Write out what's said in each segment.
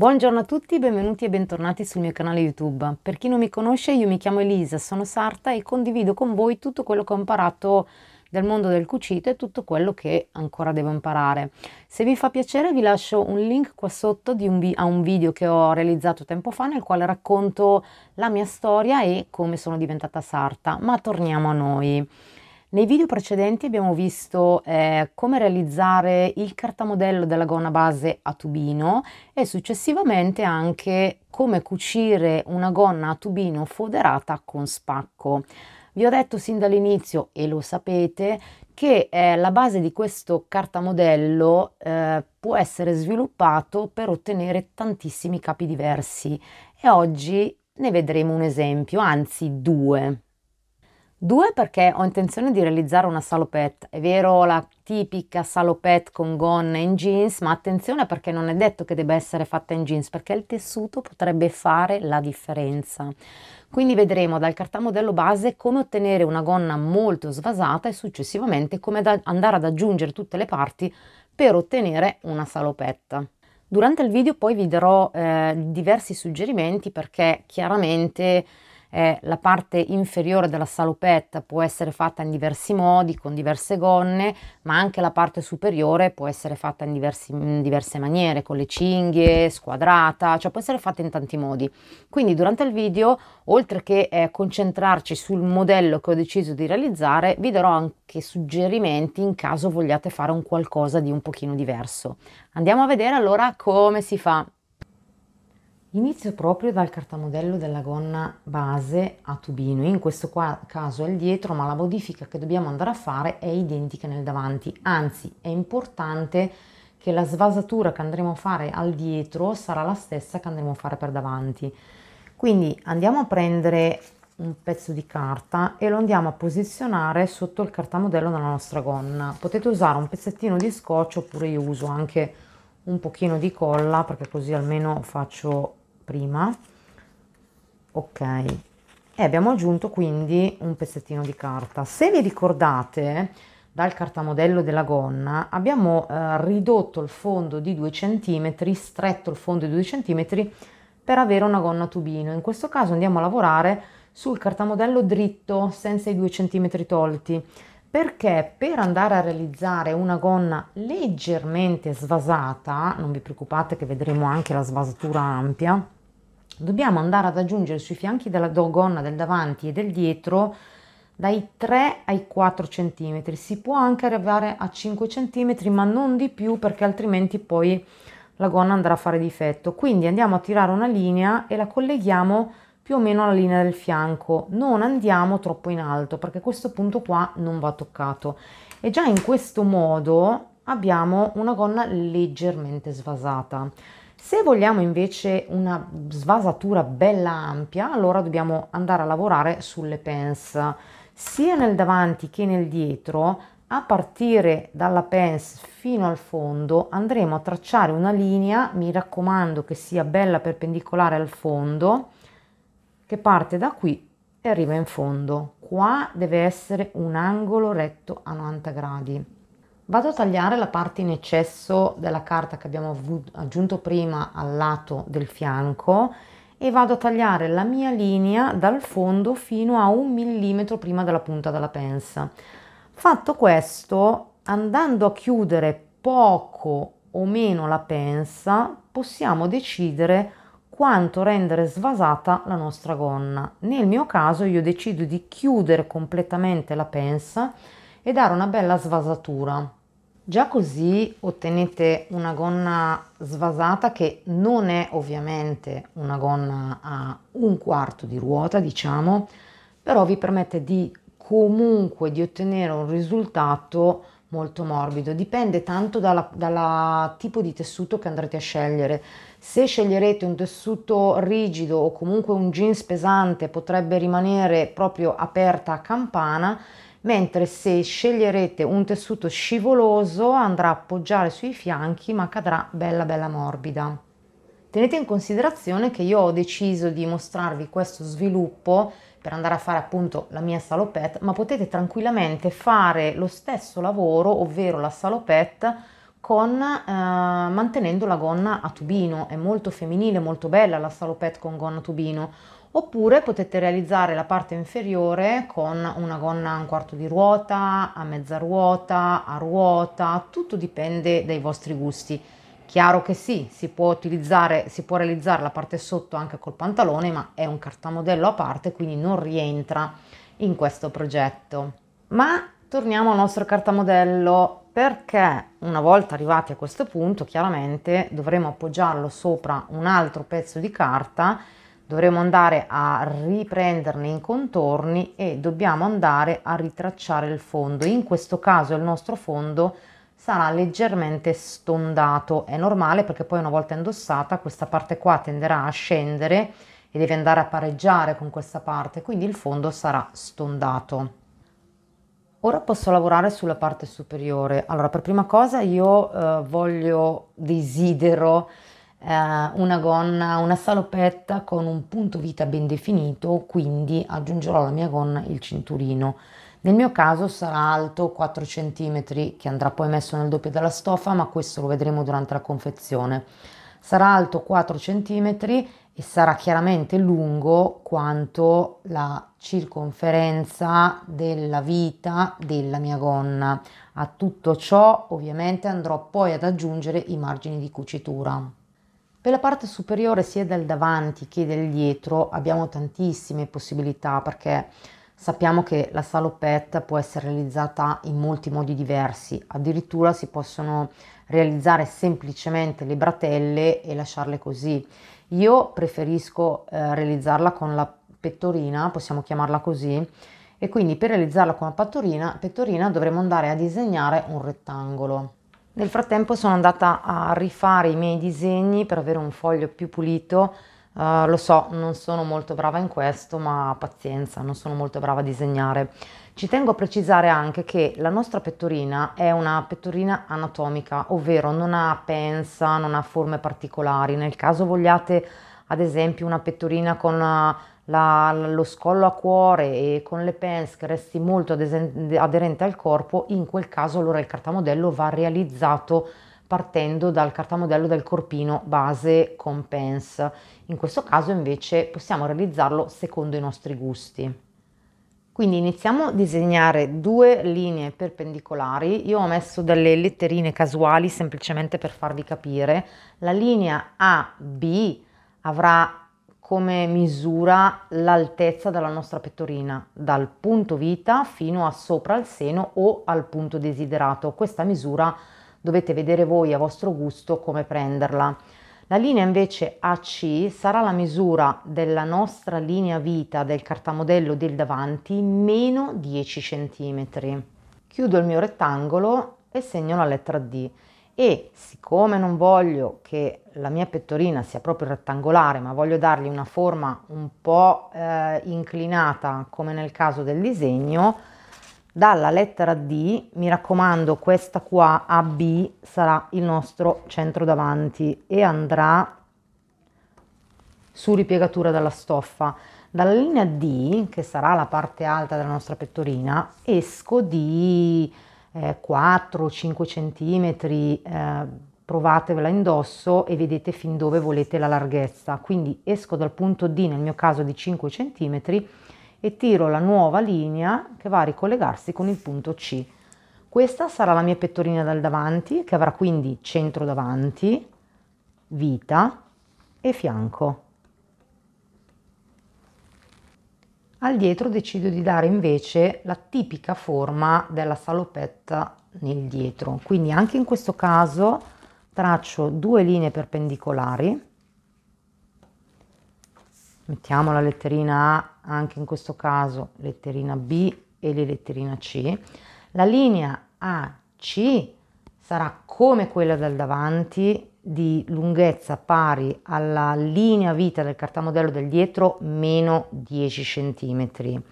Buongiorno a tutti, benvenuti e bentornati sul mio canale YouTube. Per chi non mi conosce, io mi chiamo Elisa, sono sarta e condivido con voi tutto quello che ho imparato dal mondo del cucito e tutto quello che ancora devo imparare. Se vi fa piacere vi lascio un link qua sotto un vi- a un video che ho realizzato tempo fa nel quale racconto la mia storia e come sono diventata sarta. Ma torniamo a noi. Nei video precedenti abbiamo visto eh, come realizzare il cartamodello della gonna base a tubino e successivamente anche come cucire una gonna a tubino foderata con spacco. Vi ho detto sin dall'inizio, e lo sapete, che eh, la base di questo cartamodello eh, può essere sviluppato per ottenere tantissimi capi diversi e oggi ne vedremo un esempio, anzi due. Due, perché ho intenzione di realizzare una salopette. È vero, la tipica salopette con gonna in jeans, ma attenzione perché non è detto che debba essere fatta in jeans, perché il tessuto potrebbe fare la differenza. Quindi vedremo dal cartamodello base come ottenere una gonna molto svasata e successivamente come andare ad aggiungere tutte le parti per ottenere una salopetta. Durante il video poi vi darò eh, diversi suggerimenti perché chiaramente eh, la parte inferiore della salopetta può essere fatta in diversi modi, con diverse gonne, ma anche la parte superiore può essere fatta in, diversi, in diverse maniere, con le cinghie, squadrata, cioè può essere fatta in tanti modi. Quindi durante il video, oltre che eh, concentrarci sul modello che ho deciso di realizzare, vi darò anche suggerimenti in caso vogliate fare un qualcosa di un pochino diverso. Andiamo a vedere allora come si fa. Inizio proprio dal cartamodello della gonna base a tubino, in questo caso è il dietro, ma la modifica che dobbiamo andare a fare è identica nel davanti, anzi è importante che la svasatura che andremo a fare al dietro sarà la stessa che andremo a fare per davanti. Quindi andiamo a prendere un pezzo di carta e lo andiamo a posizionare sotto il cartamodello della nostra gonna. Potete usare un pezzettino di scotch oppure io uso anche un pochino di colla perché così almeno faccio prima ok e abbiamo aggiunto quindi un pezzettino di carta se vi ricordate dal cartamodello della gonna abbiamo eh, ridotto il fondo di 2 cm stretto il fondo di 2 cm per avere una gonna tubino in questo caso andiamo a lavorare sul cartamodello dritto senza i 2 cm tolti perché per andare a realizzare una gonna leggermente svasata non vi preoccupate che vedremo anche la svasatura ampia dobbiamo andare ad aggiungere sui fianchi della gonna del davanti e del dietro dai 3 ai 4 cm, si può anche arrivare a 5 cm ma non di più perché altrimenti poi la gonna andrà a fare difetto. Quindi andiamo a tirare una linea e la colleghiamo più o meno alla linea del fianco, non andiamo troppo in alto perché questo punto qua non va toccato. E già in questo modo abbiamo una gonna leggermente svasata. Se vogliamo invece una svasatura bella ampia, allora dobbiamo andare a lavorare sulle pence, sia nel davanti che nel dietro, a partire dalla pence fino al fondo andremo a tracciare una linea, mi raccomando che sia bella perpendicolare al fondo, che parte da qui e arriva in fondo. Qua deve essere un angolo retto a 90 gradi. Vado a tagliare la parte in eccesso della carta che abbiamo aggiunto prima al lato del fianco e vado a tagliare la mia linea dal fondo fino a un millimetro prima della punta della pensa. Fatto questo, andando a chiudere poco o meno la pensa, possiamo decidere quanto rendere svasata la nostra gonna. Nel mio caso io decido di chiudere completamente la pensa e dare una bella svasatura. Già così ottenete una gonna svasata che non è ovviamente una gonna a un quarto di ruota, diciamo, però vi permette di comunque di ottenere un risultato molto morbido, dipende tanto dal tipo di tessuto che andrete a scegliere. Se sceglierete un tessuto rigido o comunque un jeans pesante potrebbe rimanere proprio aperta a campana mentre se sceglierete un tessuto scivoloso andrà a appoggiare sui fianchi ma cadrà bella bella morbida. Tenete in considerazione che io ho deciso di mostrarvi questo sviluppo per andare a fare appunto la mia salopette, ma potete tranquillamente fare lo stesso lavoro, ovvero la salopette con, eh, mantenendo la gonna a tubino, è molto femminile, molto bella la salopette con gonna a tubino, oppure potete realizzare la parte inferiore con una gonna a un quarto di ruota, a mezza ruota, a ruota, tutto dipende dai vostri gusti. Chiaro che sì, si può utilizzare, si può realizzare la parte sotto anche col pantalone, ma è un cartamodello a parte, quindi non rientra in questo progetto. Ma torniamo al nostro cartamodello perché una volta arrivati a questo punto chiaramente dovremo appoggiarlo sopra un altro pezzo di carta dovremo andare a riprenderne i contorni e dobbiamo andare a ritracciare il fondo in questo caso il nostro fondo sarà leggermente stondato è normale perché poi una volta indossata questa parte qua tenderà a scendere e deve andare a pareggiare con questa parte quindi il fondo sarà stondato Ora posso lavorare sulla parte superiore. Allora, per prima cosa io eh, voglio, desidero eh, una gonna, una salopetta con un punto vita ben definito, quindi aggiungerò alla mia gonna il cinturino. Nel mio caso sarà alto 4 cm che andrà poi messo nel doppio della stoffa, ma questo lo vedremo durante la confezione. Sarà alto 4 cm e sarà chiaramente lungo quanto la circonferenza della vita della mia gonna. A tutto ciò ovviamente andrò poi ad aggiungere i margini di cucitura. Per la parte superiore sia del davanti che del dietro abbiamo tantissime possibilità perché sappiamo che la salopetta può essere realizzata in molti modi diversi, addirittura si possono realizzare semplicemente le bratelle e lasciarle così io preferisco eh, realizzarla con la pettorina, possiamo chiamarla così, e quindi per realizzarla con la pettorina, pettorina dovremo andare a disegnare un rettangolo. Nel frattempo sono andata a rifare i miei disegni per avere un foglio più pulito, uh, lo so non sono molto brava in questo ma pazienza, non sono molto brava a disegnare. Ci tengo a precisare anche che la nostra pettorina è una pettorina anatomica, ovvero non ha pensa, non ha forme particolari. Nel caso vogliate ad esempio una pettorina con eh, la, lo scollo a cuore e con le pens che resti molto aderente al corpo, in quel caso allora il cartamodello va realizzato partendo dal cartamodello del corpino base con pens. In questo caso invece possiamo realizzarlo secondo i nostri gusti. Quindi iniziamo a disegnare due linee perpendicolari, io ho messo delle letterine casuali semplicemente per farvi capire, la linea AB avrà come misura l'altezza della nostra pettorina, dal punto vita fino a sopra il seno o al punto desiderato, questa misura dovete vedere voi a vostro gusto come prenderla. La linea invece AC sarà la misura della nostra linea vita del cartamodello del davanti meno 10 cm. Chiudo il mio rettangolo e segno la lettera D e siccome non voglio che la mia pettorina sia proprio rettangolare ma voglio dargli una forma un po' eh, inclinata come nel caso del disegno dalla lettera D, mi raccomando questa qua AB sarà il nostro centro davanti e andrà su ripiegatura della stoffa. Dalla linea D, che sarà la parte alta della nostra pettorina, esco di eh, 4-5 centimetri, eh, provatevela indosso e vedete fin dove volete la larghezza. Quindi esco dal punto D, nel mio caso di 5 centimetri, e tiro la nuova linea che va a ricollegarsi con il punto C. Questa sarà la mia pettorina dal davanti che avrà quindi centro davanti, vita e fianco. Al dietro decido di dare invece la tipica forma della salopetta nel dietro, quindi anche in questo caso traccio due linee perpendicolari, mettiamo la letterina A anche in questo caso letterina B e le letterina C. La linea AC sarà come quella del davanti di lunghezza pari alla linea vita del cartamodello del dietro meno 10 cm.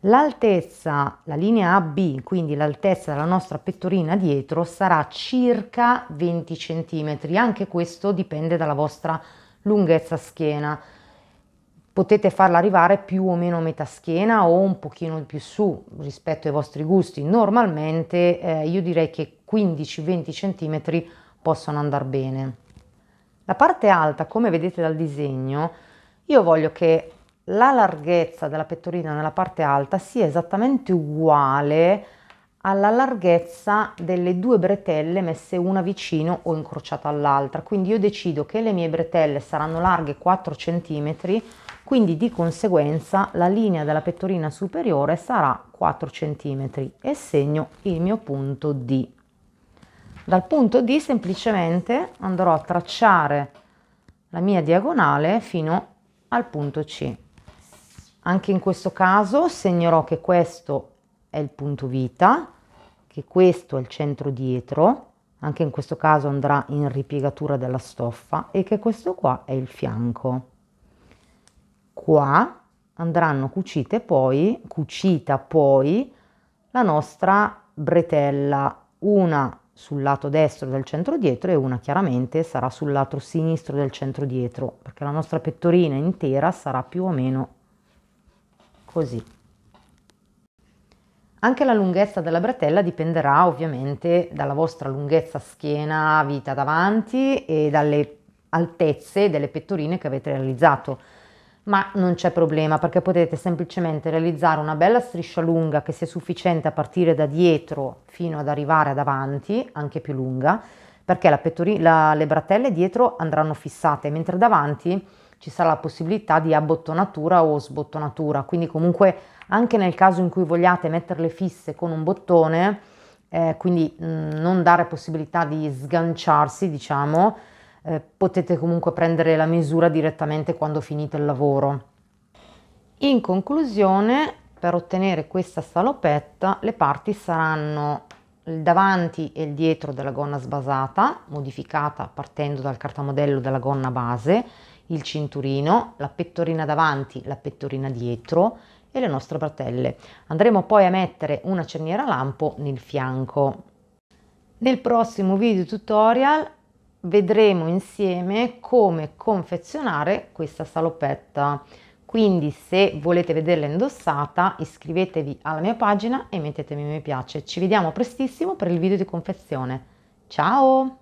L'altezza, la linea AB, quindi l'altezza della nostra pettorina dietro, sarà circa 20 cm, anche questo dipende dalla vostra lunghezza schiena potete farla arrivare più o meno a metà schiena o un pochino più su rispetto ai vostri gusti. Normalmente eh, io direi che 15-20 cm possono andare bene. La parte alta, come vedete dal disegno, io voglio che la larghezza della pettorina nella parte alta sia esattamente uguale alla larghezza delle due bretelle messe una vicino o incrociata all'altra. Quindi io decido che le mie bretelle saranno larghe 4 cm, quindi di conseguenza la linea della pettorina superiore sarà 4 cm e segno il mio punto D. Dal punto D semplicemente andrò a tracciare la mia diagonale fino al punto C. Anche in questo caso segnerò che questo è è il punto vita, che questo è il centro dietro, anche in questo caso andrà in ripiegatura della stoffa, e che questo qua è il fianco. Qua andranno cucite poi, cucita poi, la nostra bretella, una sul lato destro del centro dietro e una chiaramente sarà sul lato sinistro del centro dietro perché la nostra pettorina intera sarà più o meno così anche la lunghezza della bretella dipenderà ovviamente dalla vostra lunghezza schiena, vita davanti e dalle altezze delle pettorine che avete realizzato. Ma non c'è problema perché potete semplicemente realizzare una bella striscia lunga che sia sufficiente a partire da dietro fino ad arrivare ad avanti, anche più lunga, perché la la, le bretelle dietro andranno fissate, mentre davanti ci sarà la possibilità di abbottonatura o sbottonatura, quindi comunque anche nel caso in cui vogliate metterle fisse con un bottone, eh, quindi mh, mm, non dare possibilità di sganciarsi, diciamo, eh, potete comunque prendere la misura direttamente quando finite il lavoro. In conclusione, per ottenere questa salopetta, le parti saranno il davanti e il dietro della gonna sbasata, modificata partendo dal cartamodello della gonna base, il cinturino, la pettorina davanti, la pettorina dietro e le nostre bratelle. Andremo poi a mettere una cerniera lampo nel fianco. Nel prossimo video tutorial vedremo insieme come confezionare questa salopetta. Quindi se volete vederla indossata iscrivetevi alla mia pagina e mettetemi mi piace. Ci vediamo prestissimo per il video di confezione. Ciao!